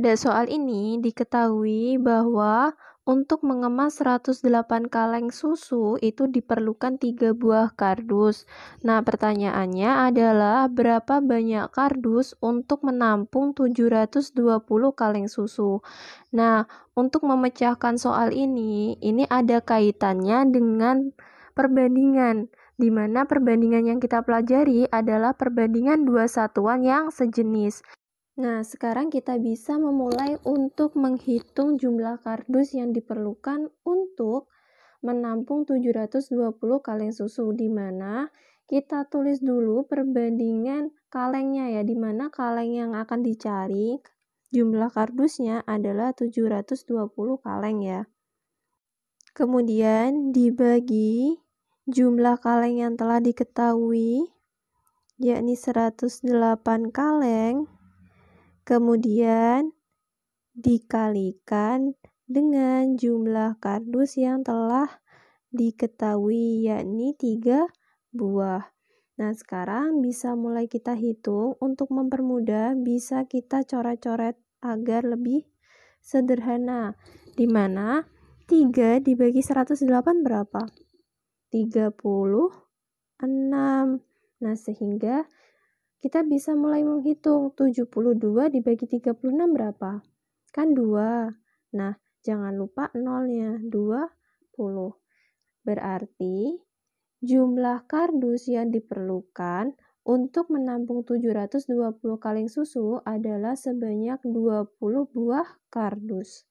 Pada soal ini diketahui bahwa untuk mengemas 108 kaleng susu itu diperlukan 3 buah kardus. Nah, pertanyaannya adalah berapa banyak kardus untuk menampung 720 kaleng susu? Nah, untuk memecahkan soal ini, ini ada kaitannya dengan perbandingan di mana perbandingan yang kita pelajari adalah perbandingan dua satuan yang sejenis. Nah, sekarang kita bisa memulai untuk menghitung jumlah kardus yang diperlukan untuk menampung 720 kaleng susu di mana kita tulis dulu perbandingan kalengnya ya di mana kaleng yang akan dicari jumlah kardusnya adalah 720 kaleng ya. Kemudian dibagi jumlah kaleng yang telah diketahui yakni 108 kaleng Kemudian dikalikan dengan jumlah kardus yang telah diketahui yakni 3 buah. Nah, sekarang bisa mulai kita hitung untuk mempermudah bisa kita coret-coret agar lebih sederhana. Di mana 3 dibagi 108 berapa? 36. Nah, sehingga kita bisa mulai menghitung 72 dibagi 36 berapa? Kan 2. Nah, jangan lupa nolnya 20. Berarti jumlah kardus yang diperlukan untuk menampung 720 kaleng susu adalah sebanyak 20 buah kardus.